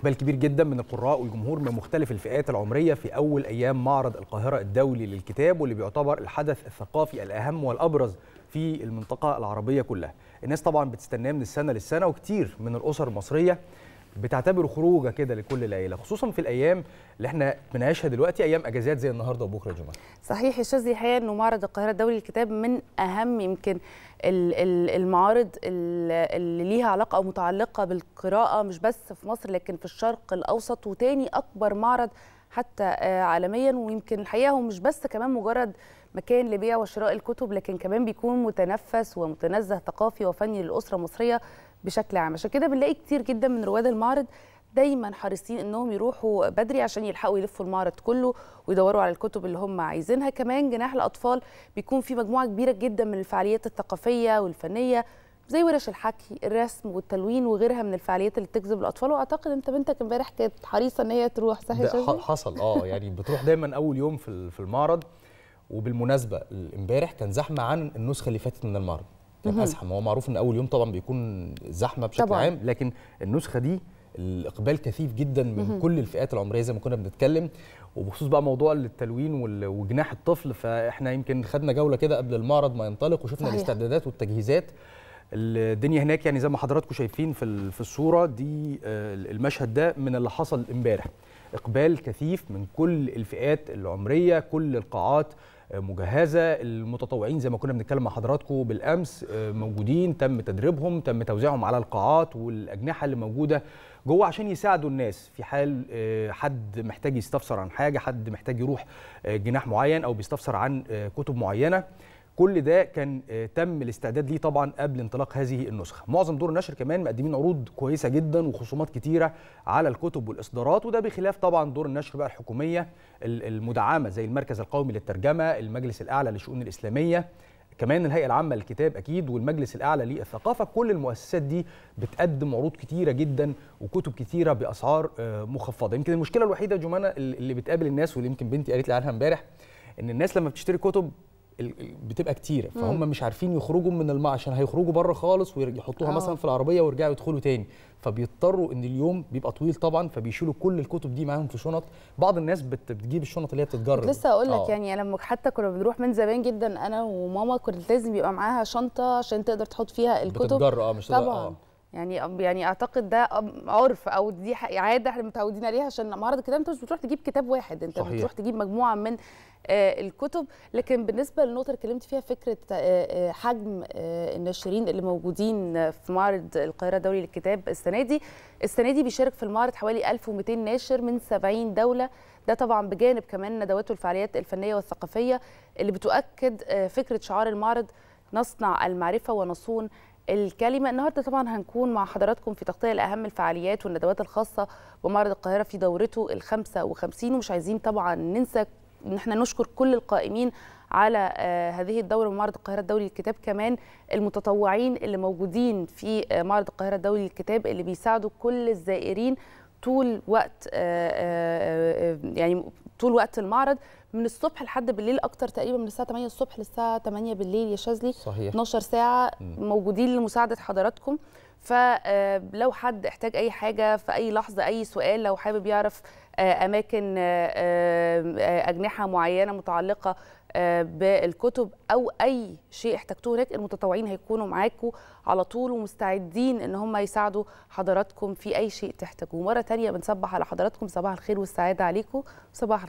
اقبال كبير جدا من القراء والجمهور من مختلف الفئات العمريه في اول ايام معرض القاهره الدولي للكتاب واللي بيعتبر الحدث الثقافي الاهم والابرز في المنطقه العربيه كلها الناس طبعا بتستناه من السنه للسنه وكتير من الاسر المصريه بتعتبر خروجه كده لكل العيله خصوصا في الايام اللي احنا بنعيشها دلوقتي ايام اجازات زي النهارده وبكره جمعه صحيح يا استاذ يحيى انه معرض القاهره الدولي للكتاب من اهم يمكن المعارض اللي ليها علاقه او متعلقه بالقراءه مش بس في مصر لكن في الشرق الاوسط وتاني اكبر معرض حتى آه، عالميا ويمكن الحقيقه هو مش بس كمان مجرد مكان لبيع وشراء الكتب لكن كمان بيكون متنفس ومتنزه ثقافي وفني للاسره المصريه بشكل عام عشان كده بنلاقي كتير جدا من رواد المعرض دايما حريصين انهم يروحوا بدري عشان يلحقوا يلفوا المعرض كله ويدوروا على الكتب اللي هم عايزينها كمان جناح الاطفال بيكون في مجموعه كبيره جدا من الفعاليات الثقافيه والفنيه زي ورش الحكي الرسم والتلوين وغيرها من الفعاليات اللي بتجذب الاطفال واعتقد انت بنتك امبارح كانت حريصه ان هي تروح صح يا حصل اه يعني بتروح دايما اول يوم في المعرض وبالمناسبه امبارح كان زحمه عن النسخه اللي فاتت من المعرض كان ازحم هو معروف ان اول يوم طبعا بيكون زحمه بشكل طبعًا. عام لكن النسخه دي الاقبال كثيف جدا من مهم. كل الفئات العمريه زي ما كنا بنتكلم وبخصوص بقى موضوع التلوين وجناح الطفل فاحنا يمكن خدنا جوله كده قبل المعرض ما ينطلق وشفنا صحيح. الاستعدادات والتجهيزات الدنيا هناك يعني زي ما حضراتكم شايفين في في الصوره دي آه، المشهد ده من اللي حصل امبارح اقبال كثيف من كل الفئات العمريه كل القاعات آه، مجهزه المتطوعين زي ما كنا بنتكلم مع حضراتكم بالامس آه، موجودين تم تدريبهم تم توزيعهم على القاعات والاجنحه اللي موجوده جوه عشان يساعدوا الناس في حال آه، حد محتاج يستفسر عن حاجه حد محتاج يروح جناح معين او بيستفسر عن كتب معينه كل ده كان آه، تم الاستعداد ليه طبعا قبل انطلاق هذه النسخه معظم دور النشر كمان مقدمين عروض كويسه جدا وخصومات كتيره على الكتب والاصدارات وده بخلاف طبعا دور النشر بقى الحكوميه المدعمه زي المركز القومي للترجمه المجلس الاعلى للشؤون الاسلاميه كمان الهيئه العامه للكتاب اكيد والمجلس الاعلى للثقافه كل المؤسسات دي بتقدم عروض كتيره جدا وكتب كتيره باسعار آه، مخفضه يمكن المشكله الوحيده جمانه اللي بتقابل الناس واللي يمكن بنتي قالت لي عنها امبارح ان الناس لما بتشتري كتب بتبقى كتيره فهم مش عارفين يخرجوا من الماء عشان هيخرجوا بره خالص ويحطوها آه. مثلا في العربيه ويرجعوا يدخلوا تاني فبيضطروا ان اليوم بيبقى طويل طبعا فبيشيلوا كل الكتب دي معاهم في شنط بعض الناس بتجيب الشنط اللي هي بتتجرد لسه اقول لك آه. يعني لما حتى كنا بنروح من زمان جدا انا وماما كنت لازم يبقى معاها شنطه عشان تقدر تحط فيها الكتب بتتجر اه مش آه. طبعا آه. يعني يعني اعتقد ده عرف او دي عاده احنا متعودين عليها عشان معرض الكتاب انت مش بتروح تجيب كتاب واحد انت صحيح. بتروح تجيب مجموعه من آه الكتب لكن بالنسبه للنقطه اللي اتكلمت فيها فكره آه آه حجم آه، الناشرين اللي موجودين في معرض القاهره الدولي للكتاب السنه دي السنه دي بيشارك في المعرض حوالي 1200 ناشر من 70 دوله ده طبعا بجانب كمان ندواته الفعاليات الفنيه والثقافيه اللي بتؤكد آه، فكره شعار المعرض نصنع المعرفه ونصون الكلمة النهاردة طبعا هنكون مع حضراتكم في تغطية لأهم الفعاليات والندوات الخاصة بمعرض القاهرة في دورته ال 55 ومش عايزين طبعا ننسى ان احنا نشكر كل القائمين على آه، هذه الدورة بمعرض القاهرة الدولي للكتاب كمان المتطوعين اللي موجودين في آه، معرض القاهرة الدولي للكتاب اللي بيساعدوا كل الزائرين طول وقت آه، يعني طول وقت المعرض من الصبح لحد بالليل اكتر تقريبا من الساعه 8 الصبح للساعه 8 بالليل يا شاذلي صحيح 12 ساعه موجودين لمساعده حضراتكم فلو آه، حد احتاج اي حاجه في اي لحظه اي سؤال لو حابب يعرف آه، اماكن آه، اجنحه معينه متعلقه بالكتب او اي شيء احتجتوه هناك المتطوعين هيكونوا معاكم على طول ومستعدين ان هم يساعدوا حضراتكم في اي شيء تحتاجوه مره ثانيه بنصبح على حضراتكم صباح الخير والسعاده عليكم صباح